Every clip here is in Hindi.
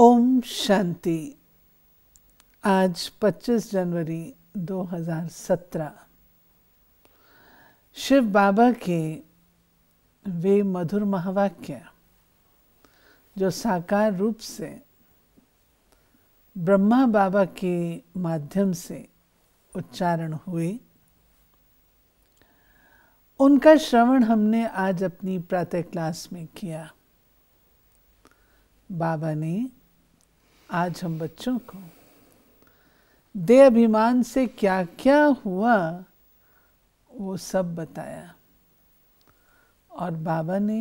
ओम शांति आज 25 जनवरी 2017 शिव बाबा के वे मधुर महावाक्य जो साकार रूप से ब्रह्मा बाबा के माध्यम से उच्चारण हुए उनका श्रवण हमने आज अपनी प्रातः क्लास में किया बाबा ने आज हम बच्चों को दे अभिमान से क्या क्या हुआ वो सब बताया और बाबा ने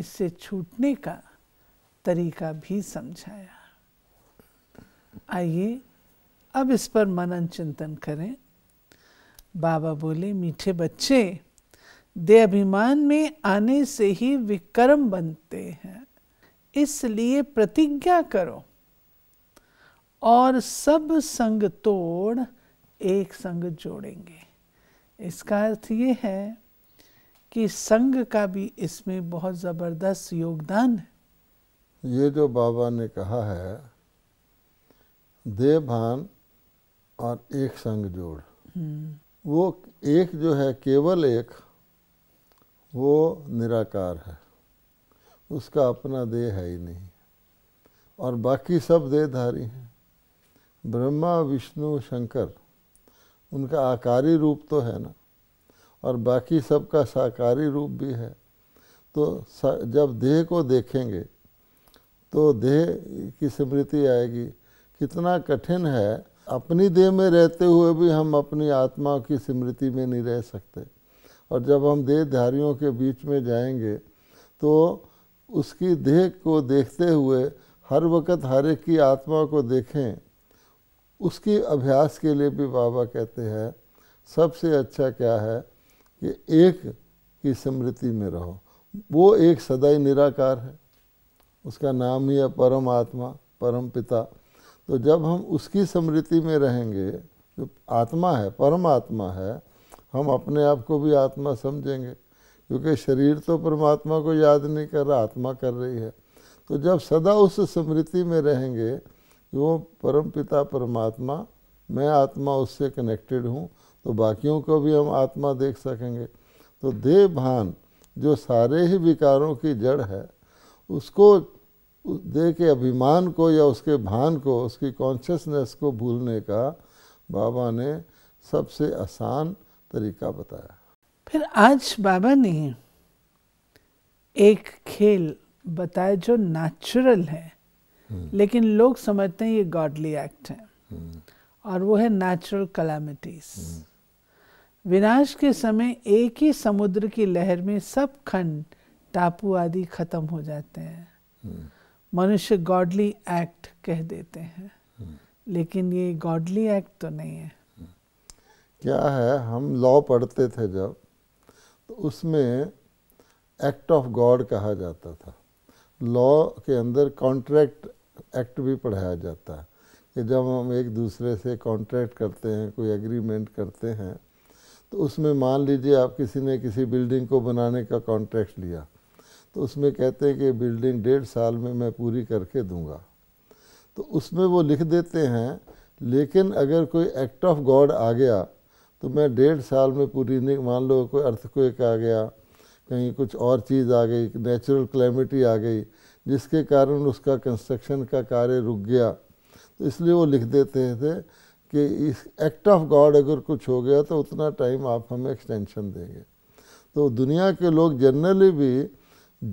इससे छूटने का तरीका भी समझाया आइए अब इस पर मनन चिंतन करें बाबा बोले मीठे बच्चे दे अभिमान में आने से ही विक्रम बनते हैं इसलिए प्रतिज्ञा करो और सब संग तोड़ एक संग जोड़ेंगे इसका अर्थ ये है कि संग का भी इसमें बहुत ज़बरदस्त योगदान है ये जो बाबा ने कहा है देवभान और एक संग जोड़ हम्म। वो एक जो है केवल एक वो निराकार है उसका अपना देह है ही नहीं और बाकी सब देहधारी हैं ब्रह्मा विष्णु शंकर उनका आकारी रूप तो है ना और बाकी सबका साकारी रूप भी है तो जब देह को देखेंगे तो देह की स्मृति आएगी कितना कठिन है अपनी देह में रहते हुए भी हम अपनी आत्मा की स्मृति में नहीं रह सकते और जब हम देहधारियों के बीच में जाएंगे तो उसकी देह को देखते हुए हर वक्त हर एक की आत्मा को देखें उसके अभ्यास के लिए भी बाबा कहते हैं सबसे अच्छा क्या है कि एक की स्मृति में रहो वो एक सदा ही निराकार है उसका नाम ही है परम आत्मा परम पिता तो जब हम उसकी स्मृति में रहेंगे जो आत्मा है परम आत्मा है हम अपने आप को भी आत्मा समझेंगे क्योंकि शरीर तो परमात्मा को याद नहीं कर रहा आत्मा कर रही है तो जब सदा उस स्मृति में रहेंगे वो परम पिता परमात्मा मैं आत्मा उससे कनेक्टेड हूँ तो बाकियों को भी हम आत्मा देख सकेंगे तो देह भान जो सारे ही विकारों की जड़ है उसको देह के अभिमान को या उसके भान को उसकी कॉन्शियसनेस को भूलने का बाबा ने सबसे आसान तरीका बताया फिर आज बाबा ने एक खेल बताया जो नेचुरल है Hmm. लेकिन लोग समझते हैं ये गॉडली एक्ट है और वो है नेचुरल कलामिटीज hmm. विनाश के समय एक ही समुद्र की लहर में सब खंड टापू आदि खत्म हो जाते हैं hmm. मनुष्य गॉडली एक्ट कह देते हैं लेकिन ये गॉडली एक्ट तो नहीं है क्या है हम लॉ पढ़ते थे जब तो उसमें एक्ट ऑफ गॉड कहा जाता था लॉ के अंदर कॉन्ट्रैक्ट एक्ट भी पढ़ाया जाता है कि जब हम एक दूसरे से कॉन्ट्रैक्ट करते हैं कोई एग्रीमेंट करते हैं तो उसमें मान लीजिए आप किसी ने किसी बिल्डिंग को बनाने का कॉन्ट्रैक्ट लिया तो उसमें कहते हैं कि बिल्डिंग डेढ़ साल में मैं पूरी करके दूंगा तो उसमें वो लिख देते हैं लेकिन अगर कोई एक्ट ऑफ गॉड आ गया तो मैं डेढ़ साल में पूरी नहीं मान लो कोई अर्थक्वेक आ गया कहीं कुछ और चीज़ आ गई नेचुरल क्लेमिटी आ गई जिसके कारण उसका कंस्ट्रक्शन का कार्य रुक गया तो इसलिए वो लिख देते थे कि इस एक्ट ऑफ गॉड अगर कुछ हो गया तो उतना टाइम आप हमें एक्सटेंशन देंगे तो दुनिया के लोग जनरली भी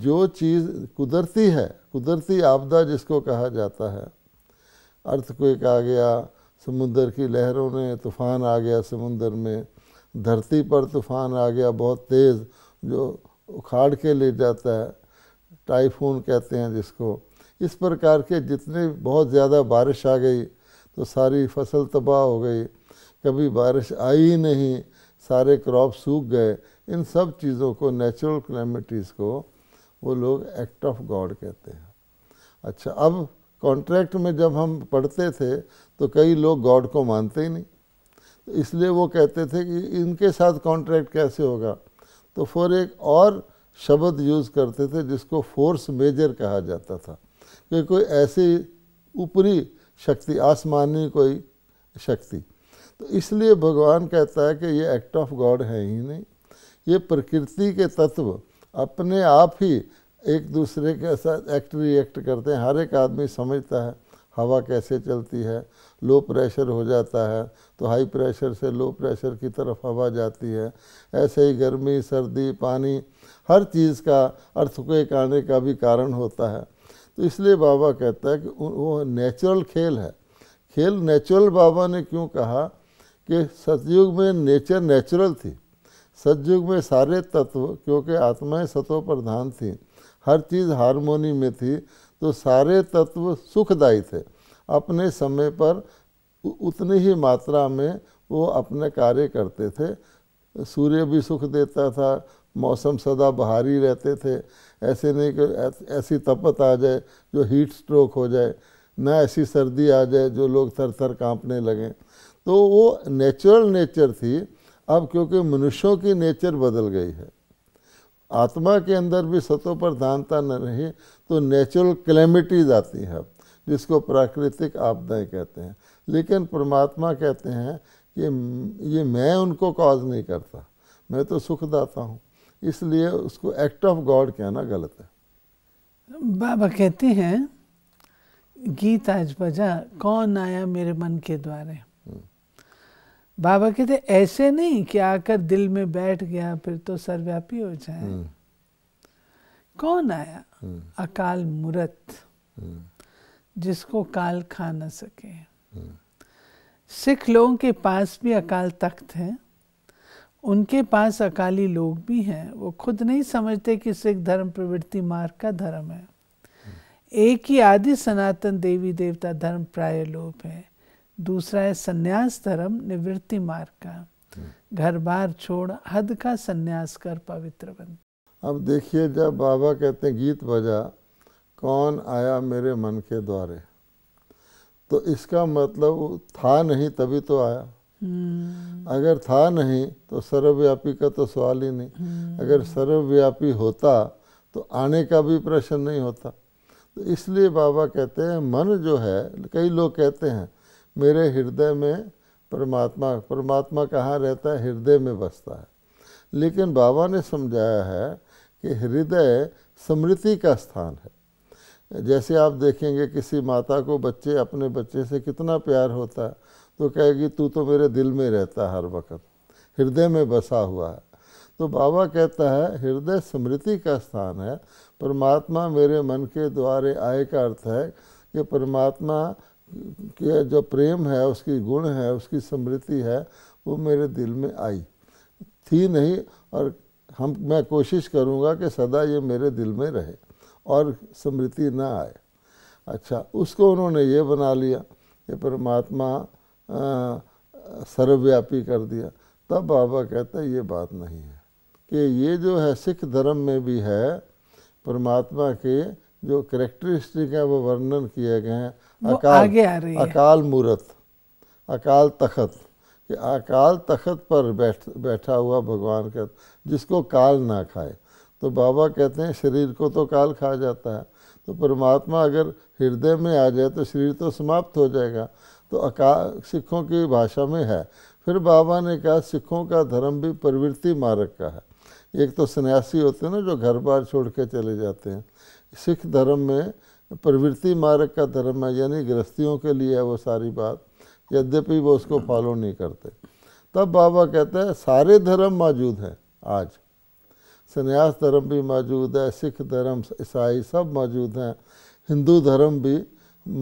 जो चीज़ कुदरती है कुदरती आपदा जिसको कहा जाता है अर्थक्वेक आ गया समुद्र की लहरों ने तूफ़ान आ गया समुद्र में धरती पर तूफ़ान आ गया बहुत तेज़ जो उखाड़ के ले जाता है टाइफून कहते हैं जिसको इस प्रकार के जितने बहुत ज़्यादा बारिश आ गई तो सारी फसल तबाह हो गई कभी बारिश आई ही नहीं सारे क्रॉप सूख गए इन सब चीज़ों को नेचुरल क्लेमिटीज़ को वो लोग एक्ट ऑफ गॉड कहते हैं अच्छा अब कॉन्ट्रैक्ट में जब हम पढ़ते थे तो कई लोग गॉड को मानते ही नहीं तो इसलिए वो कहते थे कि इनके साथ कॉन्ट्रैक्ट कैसे होगा तो फॉर एक और शब्द यूज़ करते थे जिसको फोर्स मेजर कहा जाता था कि कोई ऐसी ऊपरी शक्ति आसमानी कोई शक्ति तो इसलिए भगवान कहता है कि ये एक्ट ऑफ गॉड है ही नहीं ये प्रकृति के तत्व अपने आप ही एक दूसरे के साथ एक्ट रिएक्ट करते हैं हर एक आदमी समझता है हवा कैसे चलती है लो प्रेशर हो जाता है तो हाई प्रेशर से लो प्रेशर की तरफ हवा जाती है ऐसे ही गर्मी सर्दी पानी हर चीज़ का अर्थक्वेक आने का भी कारण होता है तो इसलिए बाबा कहता है कि वो नेचुरल खेल है खेल नेचुरल बाबा ने क्यों कहा कि सतयुग में नेचर नेचुरल थी सतयुग में सारे तत्व क्योंकि आत्माएं सतों प्रधान थी हर चीज़ हारमोनी में थी तो सारे तत्व सुखदायी थे अपने समय पर उतनी ही मात्रा में वो अपने कार्य करते थे सूर्य भी सुख देता था मौसम सदा बहारी रहते थे ऐसे नहीं कि ऐसी तपत आ जाए जो हीट स्ट्रोक हो जाए ना ऐसी सर्दी आ जाए जो लोग थर थर काँपने लगें तो वो नेचुरल नेचर थी अब क्योंकि मनुष्यों की नेचर बदल गई है आत्मा के अंदर भी सतों पर दानता न रही तो नेचुरल क्लेमिटीज आती है जिसको प्राकृतिक आपदाएं कहते हैं लेकिन परमात्मा कहते हैं कि ये मैं उनको कॉज नहीं करता मैं तो सुखदाता हूँ इसलिए उसको एक्ट ऑफ गॉड कहना गलत है बाबा कहते हैं गीत आज बजा कौन आया मेरे मन के द्वारे बाबा कहते ऐसे नहीं कि आकर दिल में बैठ गया फिर तो सर्वव्यापी हो जाए हम्म। कौन आया हम्म। अकाल मूर्त हम्म। जिसको काल खा न सके सिख लोगों के पास भी अकाल तख्त है उनके पास अकाली लोग भी हैं वो खुद नहीं समझते कि सिख धर्म प्रवृत्ति मार्ग का धर्म है एक ही आदि सनातन देवी देवता धर्म प्राय लोप है दूसरा है सन्यास धर्म निवृत्ति मार्ग का घर बार छोड़ हद का सन्यास कर पवित्र बन अब देखिए जब बाबा कहते हैं गीत बजा कौन आया मेरे मन के द्वारे तो इसका मतलब था नहीं तभी तो आया हम्म। अगर था नहीं तो सर्वव्यापी का तो सवाल ही नहीं हम्म। अगर सर्वव्यापी होता तो आने का भी प्रश्न नहीं होता तो इसलिए बाबा कहते हैं मन जो है कई लोग कहते हैं मेरे हृदय में परमात्मा परमात्मा कहाँ रहता है हृदय में बसता है लेकिन बाबा ने समझाया है कि हृदय स्मृति का स्थान है जैसे आप देखेंगे किसी माता को बच्चे अपने बच्चे से कितना प्यार होता है तो कहेगी तू तो मेरे दिल में रहता है हर वक्त हृदय में बसा हुआ है तो बाबा कहता है हृदय स्मृति का स्थान है परमात्मा मेरे मन के द्वारे आय का अर्थ है कि परमात्मा के जो प्रेम है उसकी गुण है उसकी समृद्धि है वो मेरे दिल में आई थी नहीं और हम मैं कोशिश करूँगा कि सदा ये मेरे दिल में रहे और स्मृति ना आए अच्छा उसको उन्होंने ये बना लिया कि परमात्मा सर्वव्यापी कर दिया तब बाबा कहता ये बात नहीं है कि ये जो है सिख धर्म में भी है परमात्मा के जो करेक्टरिस्टिक हैं वो वर्णन किए गए हैं अकाल आगे आ रही अकाल मूर्त अकाल तखत कि अकाल तखत पर बैठ बैठा हुआ भगवान का जिसको काल ना खाए तो बाबा कहते हैं शरीर को तो काल खा जाता है तो परमात्मा अगर हृदय में आ जाए तो शरीर तो समाप्त हो जाएगा तो अकाल सिखों की भाषा में है फिर बाबा ने कहा सिखों का धर्म भी प्रवृत्ति मारक का है एक तो सन्यासी होते हैं ना जो घर बार छोड़ के चले जाते हैं सिख धर्म में प्रवृत्ति मार्ग का धर्म है यानी गृहस्थियों के लिए है वो सारी बात यद्यपि वो उसको फॉलो नहीं करते तब बाबा कहते हैं सारे धर्म मौजूद हैं आज संन्यास धर्म भी मौजूद है सिख धर्म ईसाई सब मौजूद हैं हिंदू धर्म भी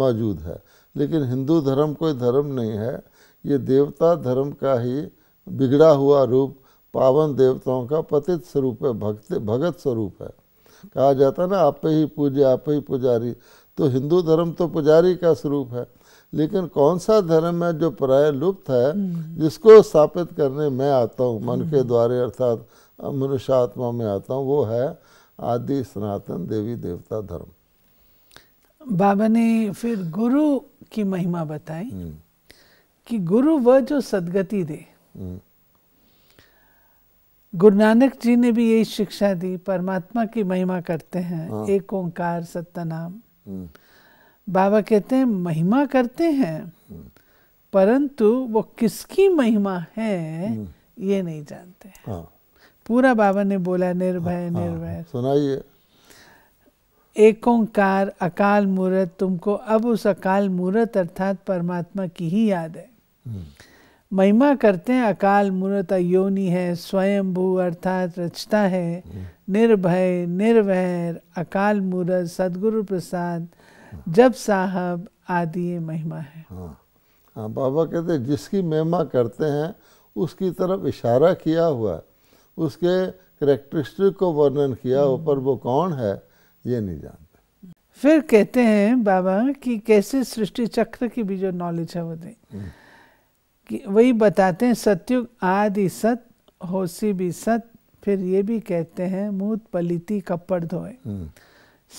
मौजूद है लेकिन हिंदू धर्म कोई धर्म नहीं है ये देवता धर्म का ही बिगड़ा हुआ रूप पावन देवताओं का पतित स्वरूप है भक्त भगत स्वरूप है कहा जाता है ना आप ही पूज्य आप ही पुजारी तो हिंदू धर्म तो पुजारी का स्वरूप है लेकिन कौन सा धर्म है जो प्राय लुप्त है हम्म। जिसको स्थापित करने मैं आता हूँ मन के हम्म। द्वारे अर्थात मनुष्यात्मा में आता हूँ वो है आदि सनातन देवी देवता धर्म बाबा ने फिर गुरु की महिमा बताई हम्म। कि गुरु वह जो सदगति दे गुरु नानक जी ने भी यही शिक्षा दी परमात्मा की महिमा करते हैं हाँ। एक ओंकार सत्यनाम हम्म। बाबा कहते हैं महिमा करते हैं हम्म। परंतु वो किसकी महिमा है हम्म। ये नहीं जानते हाँ। पूरा बाबा ने बोला निर्भय हाँ, निर्भय हाँ, सुनाइए एक ओंकार अकाल मूर्त तुमको अब उस अकाल मूर्त अर्थात परमात्मा की ही याद है महिमा करते हैं अकाल मूर्त योनि है स्वयं भू अर्थात रचता है निर्भय निर्वैर अकाल मूर्त सदगुरु प्रसाद जब साहब आदि ये महिमा है हाँ।, हाँ, बाबा कहते हैं जिसकी महिमा करते हैं उसकी तरफ इशारा किया हुआ उसके करेक्टरिस्टिक को वर्णन किया हो पर वो कौन है ये नहीं जानते फिर कहते हैं बाबा कि कैसे सृष्टि चक्र की भी जो नॉलेज है वो दें वही बताते हैं सत्युग आदि सत होसी भी सत फिर ये भी कहते हैं मूत पलिति कपड़ धोए हम्म।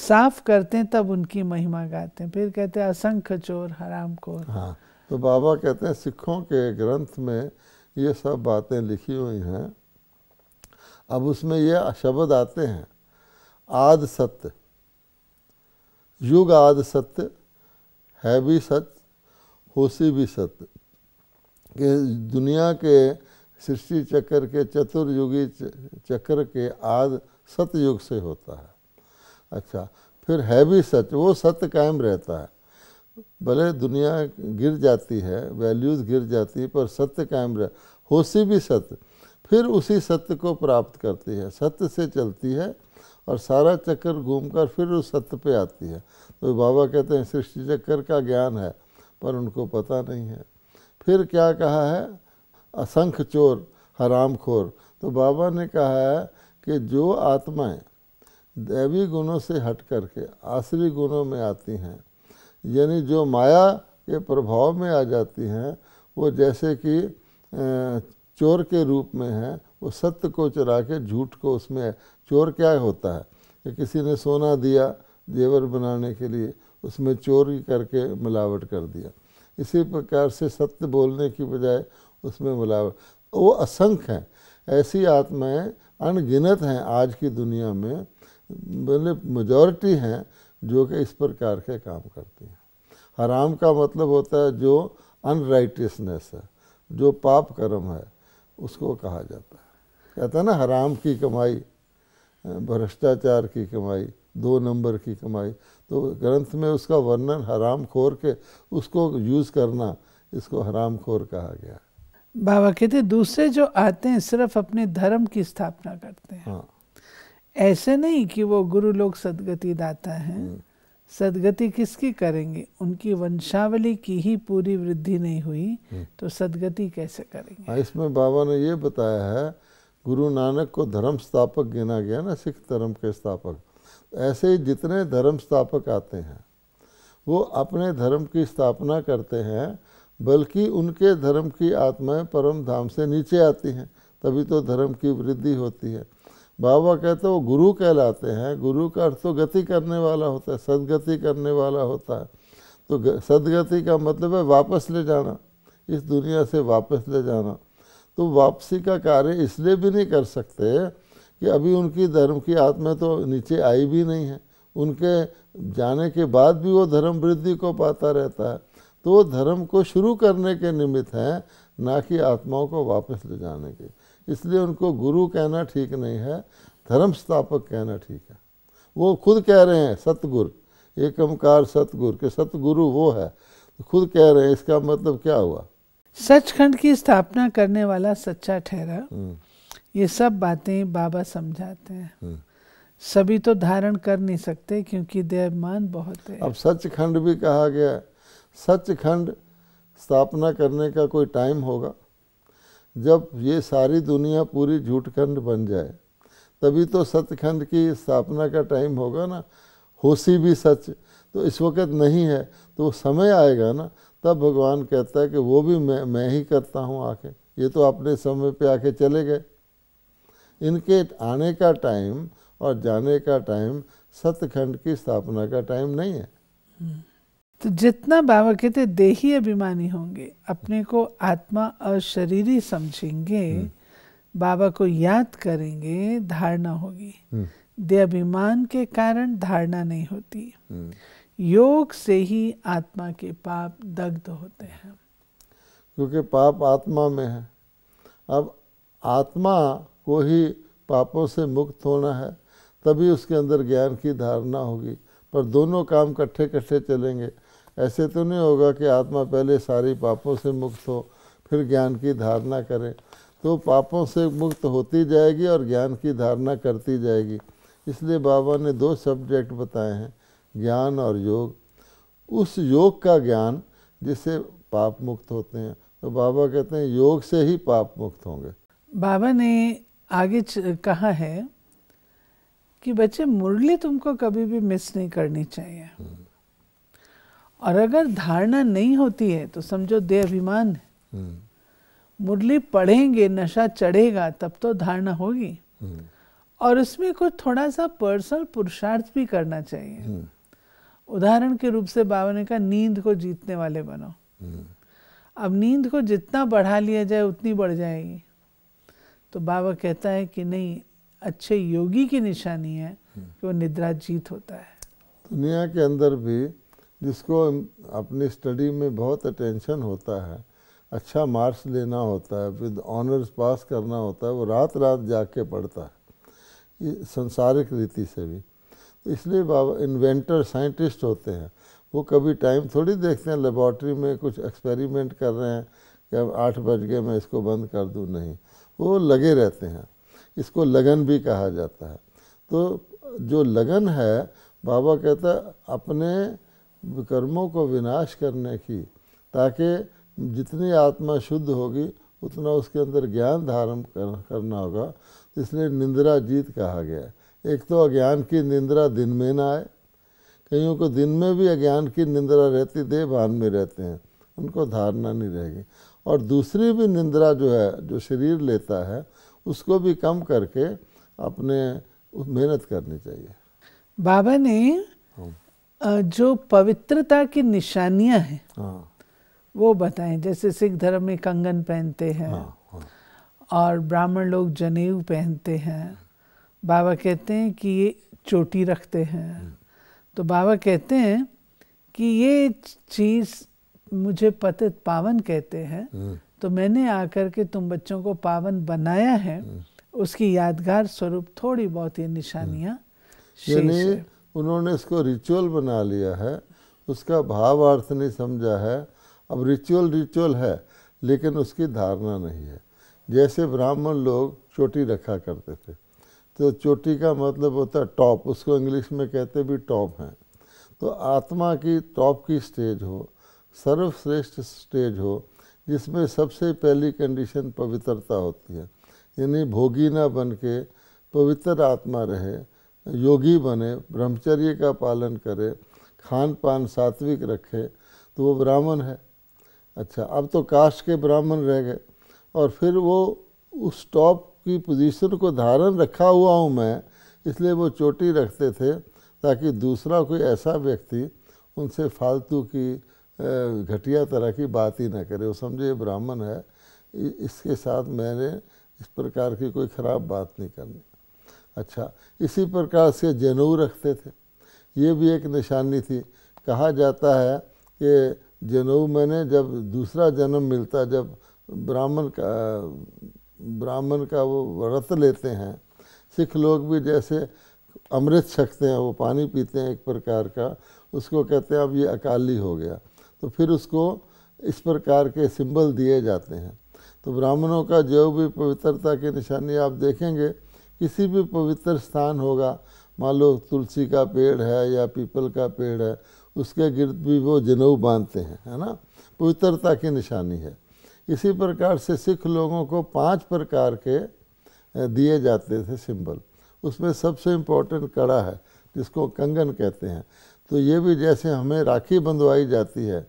साफ करते हैं तब उनकी महिमा गाते हैं फिर कहते हैं असंख्य चोर हराम को हाँ तो बाबा कहते हैं सिखों के ग्रंथ में ये सब बातें लिखी हुई हैं अब उसमें ये शब्द आते हैं आद सत्य युग आद सत्य है भी सत्य होसी भी सत्य कि दुनिया के सृष्टि चक्र के चतुर्युगी चक्र के आद सतयुग से होता है अच्छा फिर है भी सच वो सत्य कायम रहता है भले दुनिया गिर जाती है वैल्यूज़ गिर जाती है पर सत्य कायम रह होशी भी सत्य फिर उसी सत्य को प्राप्त करती है सत्य से चलती है और सारा चक्कर घूमकर फिर उस सत्य पे आती है तो बाबा कहते हैं सृष्टि चक्कर का ज्ञान है पर उनको पता नहीं है फिर क्या कहा है असंख्य चोर हराम खोर तो बाबा ने कहा है कि जो आत्माएं दैवी गुणों से हट करके आसरी गुणों में आती हैं यानी जो माया के प्रभाव में आ जाती हैं वो जैसे कि चोर के रूप में है वो सत्य को चरा के झूठ को उसमें चोर क्या होता है कि किसी ने सोना दिया जेवर बनाने के लिए उसमें चोरी करके मिलावट कर दिया इसी प्रकार से सत्य बोलने की बजाय उसमें मिलावट तो वो असंख्य हैं ऐसी आत्माएं अनगिनत हैं आज की दुनिया में बोले मेजॉरिटी हैं जो कि इस प्रकार के काम करती हैं हराम का मतलब होता है जो अनराइटियसनेस है जो पाप कर्म है उसको कहा जाता है कहता है ना हराम की कमाई भ्रष्टाचार की कमाई दो नंबर की कमाई तो ग्रंथ में उसका वर्णन हराम खोर के उसको यूज़ करना इसको हराम खोर कहा गया बाबा कहते दूसरे जो आते हैं सिर्फ अपने धर्म की स्थापना करते हैं हाँ। ऐसे नहीं कि वो गुरु लोग सदगति दाता हैं हम्म। सदगति किसकी करेंगे उनकी वंशावली की ही पूरी वृद्धि नहीं हुई हम्म। तो सदगति कैसे करेंगे हाँ, इसमें बाबा ने ये बताया है गुरु नानक को धर्म स्थापक गिना गया ना सिख धर्म के स्थापक ऐसे जितने धर्म स्थापक आते हैं वो अपने धर्म की स्थापना करते हैं बल्कि उनके धर्म की आत्माएं परम धाम से नीचे आती हैं तभी तो धर्म की वृद्धि होती है बाबा कहते हैं वो गुरु कहलाते हैं गुरु का अर्थ तो गति करने वाला होता है सदगति करने वाला होता है तो सदगति का मतलब है वापस ले जाना इस दुनिया से वापस ले जाना तो वापसी का कार्य इसलिए भी नहीं कर सकते कि अभी उनकी धर्म की आत्मा तो नीचे आई भी नहीं है उनके जाने के बाद भी वो धर्म वृद्धि को पाता रहता है तो वो धर्म को शुरू करने के निमित्त हैं ना कि आत्माओं को वापस ले जाने के इसलिए उनको गुरु कहना ठीक नहीं है धर्म स्थापक कहना ठीक है वो खुद कह रहे हैं सतगुर एकमकार सतगुर के सतगुरु वो है तो खुद कह रहे हैं इसका मतलब क्या हुआ सचखंड की स्थापना करने वाला सच्चा ठहरा हम्म। ये सब बातें बाबा समझाते हैं हाँ। सभी तो धारण कर नहीं सकते क्योंकि देवमान बहुत है अब सचखंड भी कहा गया सच सचखंड स्थापना करने का कोई टाइम होगा जब ये सारी दुनिया पूरी झूठखंड बन जाए तभी तो सचखंड की स्थापना का टाइम होगा ना होशी भी सच तो इस वक्त नहीं है तो वो समय आएगा ना तब भगवान कहता है कि वो भी मैं मैं ही करता हूँ आके ये तो अपने समय पे आके चले गए इनके आने का टाइम और जाने का टाइम सतखंड की स्थापना का टाइम नहीं है तो जितना बाबा कहते देही अभिमानी होंगे अपने को आत्मा और शरीरी समझेंगे हम्म। बाबा को याद करेंगे धारणा होगी हम्म। दे अभिमान के कारण धारणा नहीं होती हम्म। योग से ही आत्मा के पाप दग्ध होते हैं क्योंकि पाप आत्मा में है अब आत्मा को ही पापों से मुक्त होना है तभी उसके अंदर ज्ञान की धारणा होगी पर दोनों काम कट्ठे कट्ठे चलेंगे ऐसे तो नहीं होगा कि आत्मा पहले सारी पापों से मुक्त हो फिर ज्ञान की धारणा करें तो पापों से मुक्त होती जाएगी और ज्ञान की धारणा करती जाएगी इसलिए बाबा ने दो सब्जेक्ट बताए हैं ज्ञान और योग उस योग का ज्ञान जिससे पाप मुक्त होते हैं तो बाबा कहते हैं योग से ही पाप मुक्त होंगे बाबा ने आगे कहा है कि बच्चे मुरली तुमको कभी भी मिस नहीं करनी चाहिए हम्म। और अगर धारणा नहीं होती है तो समझो दे अभिमान है हम्म। मुरली पढ़ेंगे नशा चढ़ेगा तब तो धारणा होगी हम्म। और उसमें कुछ थोड़ा सा पर्सनल पुरुषार्थ भी करना चाहिए उदाहरण के रूप से बाबा ने कहा नींद को जीतने वाले बनो अब नींद को जितना बढ़ा लिया जाए उतनी बढ़ जाएगी तो बाबा कहता है कि नहीं अच्छे योगी की निशानी है कि वो निद्रा जीत होता है दुनिया के अंदर भी जिसको अपनी स्टडी में बहुत अटेंशन होता है अच्छा मार्क्स लेना होता है विद ऑनर्स पास करना होता है वो रात रात जा के पढ़ता है ये संसारिक रीति से भी तो इसलिए बाबा इन्वेंटर साइंटिस्ट होते हैं वो कभी टाइम थोड़ी देखते हैं लेबॉर्ट्री में कुछ एक्सपेरिमेंट कर रहे हैं कि अब आठ बज गए मैं इसको बंद कर दूँ नहीं वो लगे रहते हैं इसको लगन भी कहा जाता है तो जो लगन है बाबा कहता है अपने कर्मों को विनाश करने की ताकि जितनी आत्मा शुद्ध होगी उतना उसके अंदर ज्ञान धारण कर, करना होगा इसलिए निंद्रा जीत कहा गया एक तो अज्ञान की निंद्रा दिन में ना आए कईयों को दिन में भी अज्ञान की निंद्रा रहती देह भान में रहते हैं उनको धारणा नहीं रहेगी और दूसरी भी निंद्रा जो है जो शरीर लेता है उसको भी कम करके अपने मेहनत करनी चाहिए बाबा ने हाँ। जो पवित्रता की निशानियां हैं हाँ। वो बताएं जैसे सिख धर्म में कंगन पहनते हैं हाँ, हाँ। और ब्राह्मण लोग जनेऊ पहनते हैं बाबा कहते हैं कि ये चोटी रखते हैं हाँ। तो बाबा कहते हैं कि ये चीज़ मुझे पतित पावन कहते हैं हम्म। तो मैंने आकर के तुम बच्चों को पावन बनाया है हम्म। उसकी यादगार स्वरूप थोड़ी बहुत ये निशानियाँ हम्म। यानी उन्होंने इसको रिचुअल बना लिया है उसका भाव अर्थ नहीं समझा है अब रिचुअल रिचुअल है लेकिन उसकी धारणा नहीं है जैसे ब्राह्मण लोग चोटी रखा करते थे तो चोटी का मतलब होता है टॉप उसको इंग्लिश में कहते भी टॉप हैं तो आत्मा की टॉप की स्टेज हो सर्वश्रेष्ठ स्टेज हो जिसमें सबसे पहली कंडीशन पवित्रता होती है यानी भोगी ना बन के पवित्र आत्मा रहे योगी बने ब्रह्मचर्य का पालन करे खान पान सात्विक रखे तो वो ब्राह्मण है अच्छा अब तो कास्ट के ब्राह्मण रह गए और फिर वो उस टॉप की पोजीशन को धारण रखा हुआ हूँ मैं इसलिए वो चोटी रखते थे ताकि दूसरा कोई ऐसा व्यक्ति उनसे फालतू की घटिया तरह की बात ही ना करे वो समझे ब्राह्मण है इसके साथ मैंने इस प्रकार की कोई खराब बात नहीं करनी अच्छा इसी प्रकार से जनेऊ रखते थे ये भी एक निशानी थी कहा जाता है कि जनेऊ मैंने जब दूसरा जन्म मिलता जब ब्राह्मण का ब्राह्मण का वो व्रत लेते हैं सिख लोग भी जैसे अमृत छकते हैं वो पानी पीते हैं एक प्रकार का उसको कहते हैं अब ये अकाली हो गया तो फिर उसको इस प्रकार के सिंबल दिए जाते हैं तो ब्राह्मणों का जो भी पवित्रता की निशानी आप देखेंगे किसी भी पवित्र स्थान होगा मान लो तुलसी का पेड़ है या पीपल का पेड़ है उसके गिर्द भी वो जनेऊ बांधते हैं है ना पवित्रता की निशानी है इसी प्रकार से सिख लोगों को पांच प्रकार के दिए जाते थे सिंबल उसमें सबसे इम्पोर्टेंट कड़ा है जिसको कंगन कहते हैं तो ये भी जैसे हमें राखी बंधवाई जाती है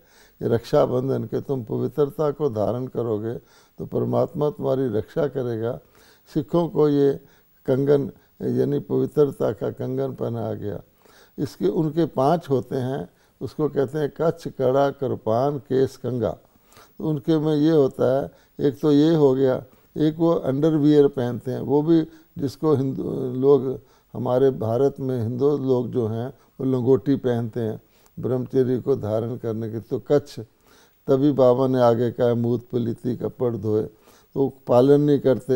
ये रक्षाबंधन के तुम पवित्रता को धारण करोगे तो परमात्मा तुम्हारी रक्षा करेगा सिखों को ये कंगन यानी पवित्रता का कंगन पहनाया गया इसके उनके पांच होते हैं उसको कहते हैं कच्छ कड़ा कृपान केस कंगा तो उनके में ये होता है एक तो ये हो गया एक वो अंडरवियर पहनते हैं वो भी जिसको हिंदू लोग हमारे भारत में हिंदू लोग जो हैं वो लंगोटी पहनते हैं ब्रह्मचर्य को धारण करने के तो कच्छ तभी बाबा ने आगे कहा मूत पलीती कपड़ धोए तो पालन नहीं करते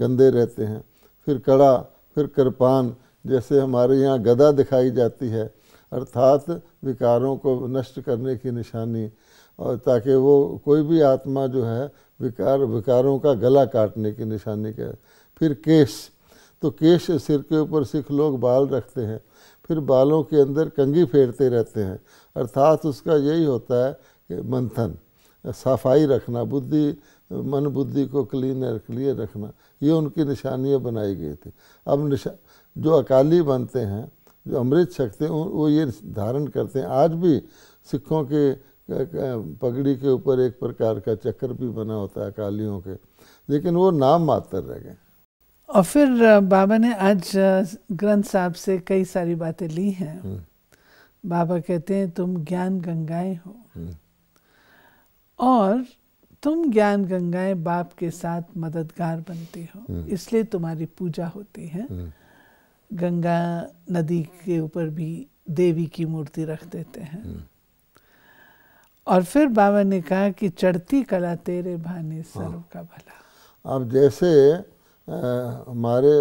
गंदे रहते हैं फिर कड़ा फिर कृपान जैसे हमारे यहाँ गदा दिखाई जाती है अर्थात विकारों को नष्ट करने की निशानी और ताकि वो कोई भी आत्मा जो है विकार विकारों का गला काटने की निशानी का फिर केश तो केश सिर के ऊपर सिख लोग बाल रखते हैं फिर बालों के अंदर कंगी फेरते रहते हैं अर्थात उसका यही होता है कि मंथन सफाई रखना बुद्धि मन बुद्धि को क्लीन एंड क्लियर रखना ये उनकी निशानियाँ बनाई गई थी अब निशा जो अकाली बनते हैं जो अमृत छकते हैं वो ये धारण करते हैं आज भी सिखों के पगड़ी के ऊपर एक प्रकार का चक्कर भी बना होता है अकालियों के लेकिन वो नाम मात्र रह गए और फिर बाबा ने आज ग्रंथ साहब से कई सारी बातें ली हैं हम्म। बाबा कहते हैं तुम ज्ञान गंगाएं हो हम्म। और तुम ज्ञान गंगाएं बाप के साथ मददगार बनती हो हम्म। इसलिए तुम्हारी पूजा होती है गंगा नदी के ऊपर भी देवी की मूर्ति रख देते हैं और फिर बाबा ने कहा कि चढ़ती कला तेरे भाने हाँ। सर्व का भला अब जैसे हमारे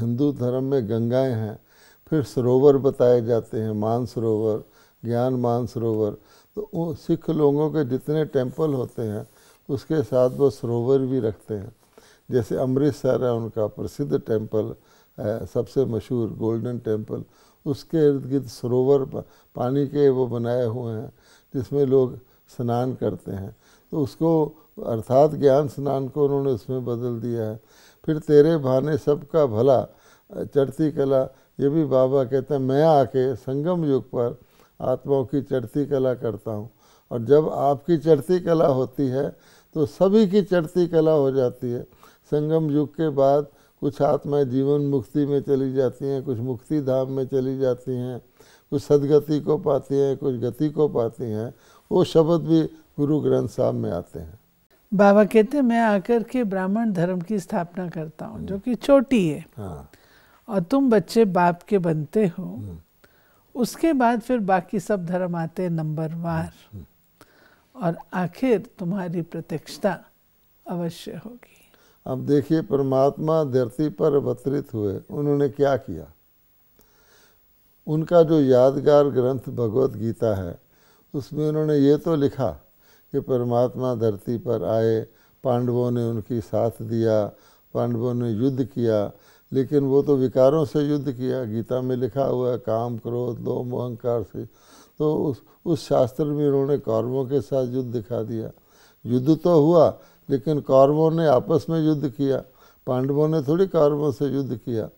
हिंदू धर्म में गंगाएं हैं फिर सरोवर बताए जाते हैं मान सरोवर ज्ञान मान सरोवर तो वो सिख लोगों के जितने टेम्पल होते हैं उसके साथ वो सरोवर भी रखते हैं जैसे अमृतसर है उनका प्रसिद्ध टेम्पल है सबसे मशहूर गोल्डन टेम्पल उसके इर्द गिर्द सरोवर पानी के वो बनाए हुए हैं जिसमें लोग स्नान करते हैं तो उसको अर्थात ज्ञान स्नान को उन्होंने उसमें बदल दिया है फिर तेरे भाने सबका भला चढ़ती कला ये भी बाबा कहते हैं मैं आके संगम युग पर आत्माओं की चढ़ती कला करता हूँ और जब आपकी चढ़ती कला होती है तो सभी की चढ़ती कला हो जाती है संगम युग के बाद कुछ आत्माएं जीवन मुक्ति में चली जाती हैं कुछ मुक्ति धाम में चली जाती हैं कुछ सदगति को पाती हैं कुछ गति को पाती हैं वो शब्द भी गुरु ग्रंथ साहब में आते हैं बाबा कहते मैं आकर के ब्राह्मण धर्म की स्थापना करता हूँ जो हम्म। कि छोटी है हाँ। और तुम बच्चे बाप के बनते हो हम्म। उसके बाद फिर बाकी सब धर्म आते नंबर वार हम्म, और आखिर तुम्हारी प्रत्यक्षता अवश्य होगी अब देखिए परमात्मा धरती पर अवतरित हुए उन्होंने क्या किया उनका जो यादगार ग्रंथ भगवत गीता है उसमें उन्होंने ये तो लिखा कि परमात्मा धरती पर आए पांडवों ने उनकी साथ दिया पांडवों ने युद्ध किया लेकिन वो तो विकारों से युद्ध किया गीता में लिखा हुआ है काम क्रोध लो अहंकार से तो उस उस शास्त्र में उन्होंने कौरवों के साथ युद्ध दिखा दिया युद्ध तो हुआ लेकिन कौरवों ने आपस में युद्ध किया पांडवों ने थोड़ी कौरवों से युद्ध किया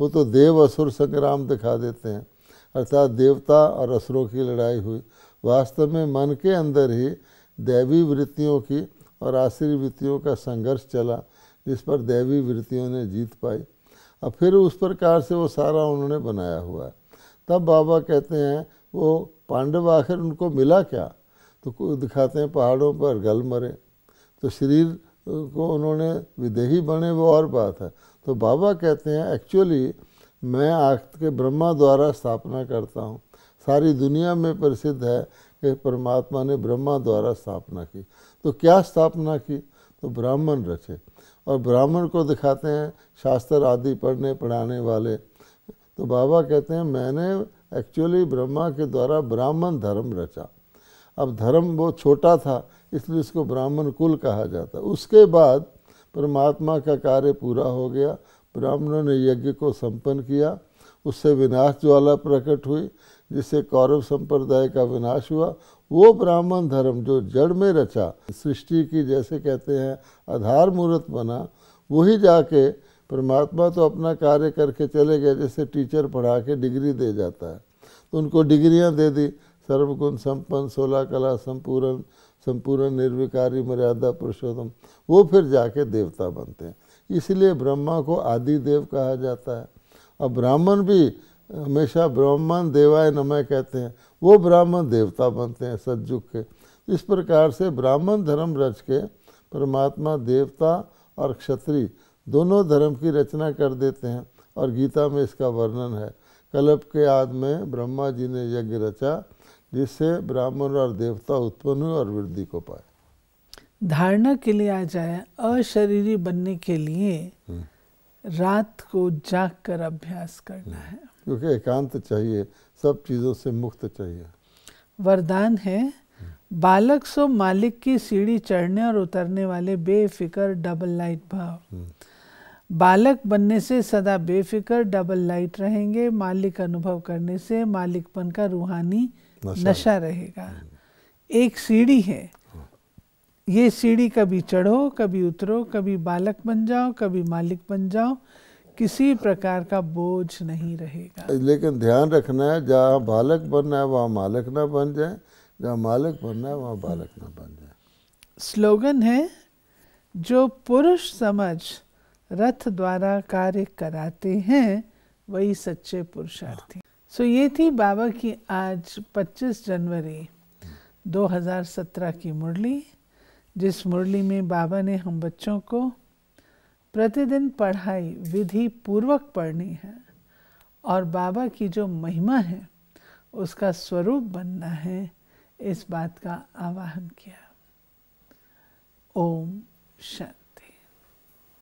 वो तो देव असुर संग्राम दिखा देते हैं अर्थात देवता और असुरों की लड़ाई हुई वास्तव में मन के अंदर ही दैवी वृत्तियों की और आश्री वृत्तियों का संघर्ष चला जिस पर दैवी वृत्तियों ने जीत पाई और फिर उस प्रकार से वो सारा उन्होंने बनाया हुआ है तब बाबा कहते हैं वो पांडव आखिर उनको मिला क्या तो दिखाते हैं पहाड़ों पर गल मरे तो शरीर को उन्होंने विदेही बने वो और बात है तो बाबा कहते हैं एक्चुअली मैं आख के ब्रह्मा द्वारा स्थापना करता हूँ सारी दुनिया में प्रसिद्ध है के परमात्मा ने ब्रह्मा द्वारा स्थापना की तो क्या स्थापना की तो ब्राह्मण रचे और ब्राह्मण को दिखाते हैं शास्त्र आदि पढ़ने पढ़ाने वाले तो बाबा कहते हैं मैंने एक्चुअली ब्रह्मा के द्वारा ब्राह्मण धर्म रचा अब धर्म वो छोटा था इसलिए उसको ब्राह्मण कुल कहा जाता उसके बाद परमात्मा का कार्य पूरा हो गया ब्राह्मणों ने यज्ञ को संपन्न किया उससे विनाश ज्वाला प्रकट हुई जिससे कौरव संप्रदाय का विनाश हुआ वो ब्राह्मण धर्म जो जड़ में रचा सृष्टि की जैसे कहते हैं आधार मूर्त बना वही जाके परमात्मा तो अपना कार्य करके चले गए जैसे टीचर पढ़ा के डिग्री दे जाता है तो उनको डिग्रियां दे दी सर्वगुण संपन्न सोलह कला संपूर्ण संपूर्ण निर्विकारी मर्यादा पुरुषोत्तम वो फिर जाके देवता बनते हैं इसलिए ब्रह्मा को आदि देव कहा जाता है अब ब्राह्मण भी हमेशा ब्राह्मण देवाय नमः कहते हैं वो ब्राह्मण देवता बनते हैं सज्जुग के इस प्रकार से ब्राह्मण धर्म रच के परमात्मा देवता और क्षत्रिय दोनों धर्म की रचना कर देते हैं और गीता में इसका वर्णन है कल्प के आद में ब्रह्मा जी ने यज्ञ रचा जिससे ब्राह्मण और देवता उत्पन्न हुए और वृद्धि को पाए धारणा के लिए आ जाए अशरीरी बनने के लिए हम्म। रात को जाग कर अभ्यास करना है क्योंकि एकांत चाहिए सब चीज़ों से मुक्त चाहिए वरदान है बालक सो मालिक की सीढ़ी चढ़ने और उतरने वाले बेफिकर डबल लाइट भाव हम्म। बालक बनने से सदा बेफिकर डबल लाइट रहेंगे मालिक अनुभव करने से मालिकपन का रूहानी नशा, नशा रहेगा एक सीढ़ी है ये सीढ़ी कभी चढ़ो कभी उतरो कभी बालक बन जाओ कभी मालिक बन जाओ किसी प्रकार का बोझ नहीं रहेगा लेकिन ध्यान रखना है जहाँ बालक बनना है वहाँ मालक ना बन जाए जहाँ मालक बनना है वहाँ बालक ना बन जाए स्लोगन है जो पुरुष समझ रथ द्वारा कार्य कराते हैं वही सच्चे पुरुषार्थी सो so, ये थी बाबा की आज 25 जनवरी 2017 की मुरली जिस मुरली में बाबा ने हम बच्चों को प्रतिदिन पढ़ाई विधि पूर्वक पढ़नी है और बाबा की जो महिमा है उसका स्वरूप बनना है इस बात का आवाहन किया ओम शांति